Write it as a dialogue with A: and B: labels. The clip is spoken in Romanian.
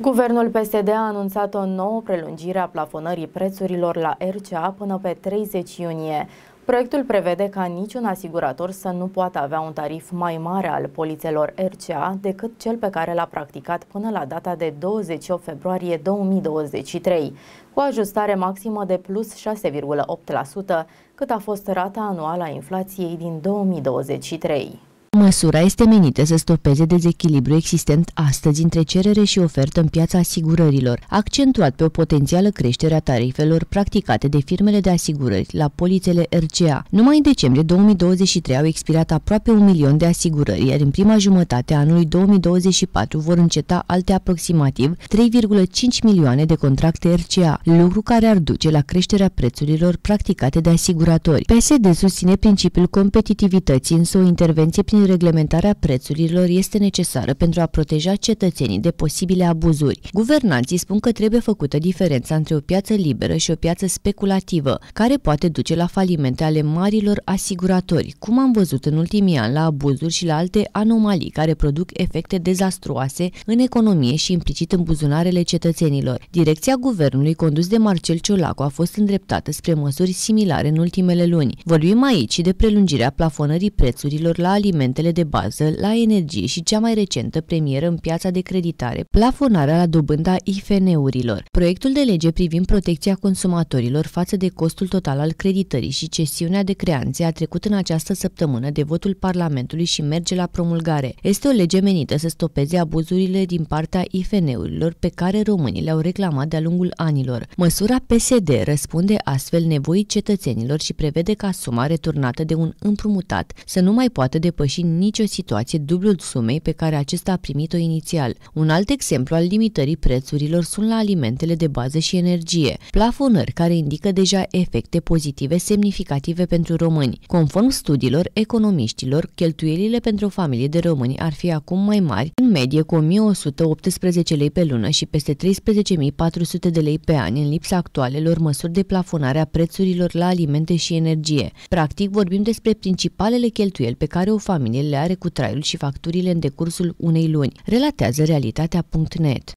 A: Guvernul PSD a anunțat o nouă prelungire a plafonării prețurilor la RCA până pe 30 iunie. Proiectul prevede ca niciun asigurator să nu poată avea un tarif mai mare al polițelor RCA decât cel pe care l-a practicat până la data de 28 februarie 2023, cu ajustare maximă de plus 6,8%, cât a fost rata anuală a inflației din 2023.
B: Măsura este menită să stopeze dezechilibru existent astăzi între cerere și ofertă în piața asigurărilor, accentuat pe o potențială creștere a tarifelor practicate de firmele de asigurări la polițele RCA. Numai în decembrie 2023 au expirat aproape un milion de asigurări, iar în prima jumătate a anului 2024 vor înceta alte aproximativ 3,5 milioane de contracte RCA, lucru care ar duce la creșterea prețurilor practicate de asiguratori. PSD susține principiul competitivității, însă o intervenție prin reglementarea prețurilor este necesară pentru a proteja cetățenii de posibile abuzuri. Guvernanții spun că trebuie făcută diferența între o piață liberă și o piață speculativă, care poate duce la falimente ale marilor asiguratori, cum am văzut în ultimii ani la abuzuri și la alte anomalii care produc efecte dezastruoase în economie și implicit în buzunarele cetățenilor. Direcția guvernului condus de Marcel Ciolacu a fost îndreptată spre măsuri similare în ultimele luni. Vorbim aici de prelungirea plafonării prețurilor la alimente ratele de bază la energie și cea mai recentă premieră în piața de creditare, plafonarea la dobânda IFN-urilor. Proiectul de lege privind protecția consumatorilor față de costul total al creditării și cesiunea de creanțe a trecut în această săptămână de votul Parlamentului și merge la promulgare. Este o lege menită să stopeze abuzurile din partea IFN-urilor pe care românii le-au reclamat de-a lungul anilor. Măsura PSD răspunde astfel nevoii cetățenilor și prevede ca suma returnată de un împrumutat să nu mai poată depăși și nicio situație dublul sumei pe care acesta a primit-o inițial. Un alt exemplu al limitării prețurilor sunt la alimentele de bază și energie, plafonări care indică deja efecte pozitive semnificative pentru români. Conform studiilor economiștilor, cheltuielile pentru o familie de români ar fi acum mai mari, în medie cu 1118 lei pe lună și peste 13.400 de lei pe an în lipsa actualelor măsuri de plafonare a prețurilor la alimente și energie. Practic vorbim despre principalele cheltuieli pe care o familie oamenii le are cu traiul și facturile în decursul unei luni, relatează realitatea.net.